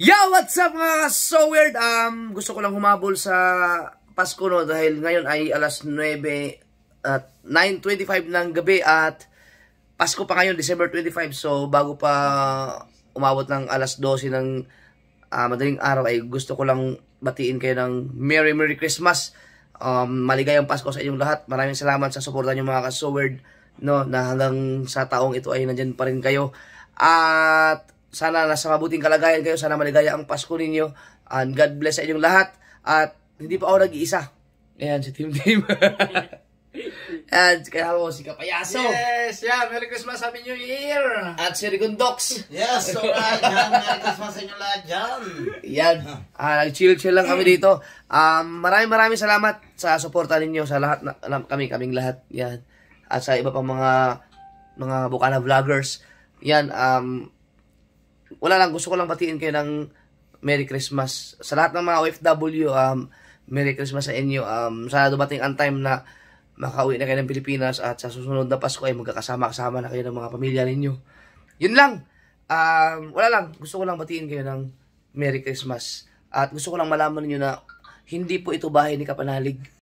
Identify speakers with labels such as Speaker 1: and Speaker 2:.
Speaker 1: Yo, what's up mga so weird? Um, gusto ko lang humabol sa Pasko no dahil ngayon ay alas 9 at 9:25 ng gabi at Pasko pa ngayon December 25 so bago pa umabot ng alas 12 ng uh, madaling araw ay gusto ko lang batiin kayo ng Merry Merry Christmas. Um, maligayang Pasko sa inyong lahat. Maraming salamat sa suporta niyo mga ka-so weird no na hanggang sa taong ito ay nandiyan pa rin kayo. At sana nasa mabuting kalagayan kayo. Sana maligaya ang Pasko ninyo. And God bless sa inyong lahat. At hindi pa ako
Speaker 2: nag-iisa. Ayan, si Tim Tim. And kaya mo si
Speaker 3: Kapayaso. Yes, yeah. Merry Christmas, sa New Year. At si Rigondox. Yes, alright. right. Merry Christmas sa inyo lahat dyan. Yan.
Speaker 1: Uh, Nag-chill-chill lang kami dito. Um, maraming maraming salamat sa suporta ninyo sa lahat na, na, kami, kaming lahat. Yan. At sa iba pang mga mga Bukana vloggers. Yan. Um, wala lang, gusto ko lang batiin kayo ng Merry Christmas. Sa lahat ng mga OFW, um, Merry Christmas sa inyo. Um, sana dumating ang time na makauwi na kayo ng Pilipinas at sa susunod na Pasko ay magkakasama-kasama na kayo ng mga pamilya ninyo. Yun lang. Um, wala lang. Gusto ko lang batiin kayo ng Merry Christmas. At gusto ko lang malaman ninyo na hindi po ito bahay ni Kapanalig.